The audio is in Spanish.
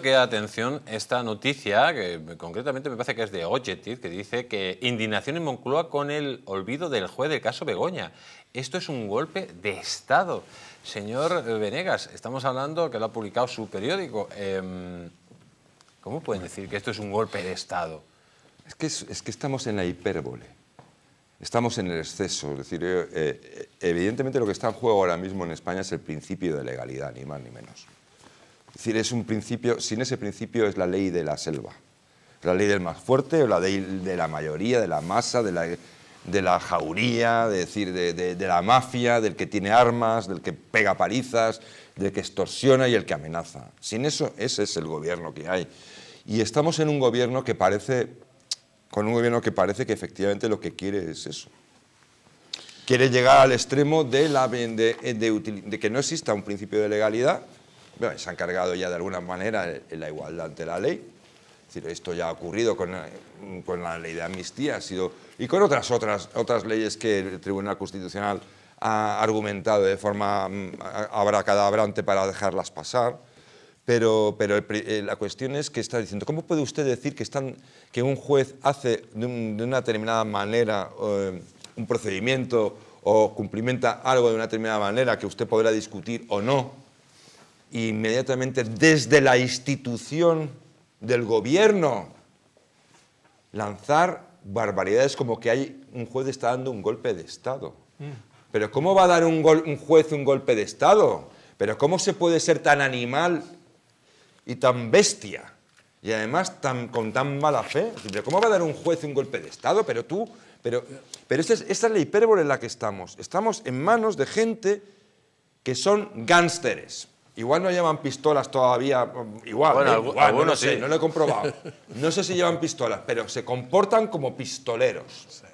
Que atención esta noticia, que concretamente me parece que es de Ojetit, que dice que indignación en Moncloa con el olvido del juez del caso Begoña. Esto es un golpe de Estado. Señor Venegas, estamos hablando que lo ha publicado su periódico. Em, ¿Cómo pueden decir que esto es un golpe de Estado? Es que, estamos en la hipérbole, estamos en el exceso. Es decir, eh, eh, evidentemente lo que está en juego ahora mismo en España es el principio de legalidad, ni más ni menos decir, es un principio, sin ese principio es la ley de la selva. La ley del más fuerte o la ley de la mayoría, de la masa, de la, jauría, de, decir, de, la mafia, del que tiene armas, del que pega palizas, del que extorsiona y el que amenaza. Sin eso, ese es el gobierno que hay. Y estamos en un gobierno que parece, con un gobierno que parece que efectivamente lo que quiere es eso. Quiere llegar al extremo de, de que no exista un principio de legalidad, se han cargado ya de alguna manera la igualdad ante la ley. esto ya ha ocurrido eh, con, la ley de amnistía ha sido, y con otras, otras, otras leyes que el Tribunal Constitucional ha argumentado de forma mm, abracadabrante para dejarlas pasar. Pero, eh, la cuestión es que está diciendo, ¿cómo puede usted decir que, están, que un juez hace de, una determinada manera eh, un procedimiento o cumplimenta algo de una determinada manera que usted podrá discutir o no, inmediatamente desde la institución del gobierno lanzar barbaridades como que hay un juez está dando un golpe de Estado. Mm. Pero ¿cómo va a dar un, juez un golpe de Estado? Pero ¿cómo se puede ser tan animal y tan bestia? Y además tan, con tan mala fe. ¿Cómo va a dar un juez un golpe de Estado? Pero tú... Pero, pero esta, es, esta es la hipérbole en la que estamos. Estamos en manos de gente que son gánsteres. Igual no llevan pistolas todavía, igual, ¿eh? igual no lo sé, no lo he comprobado. No sé si llevan pistolas, pero se comportan como pistoleros.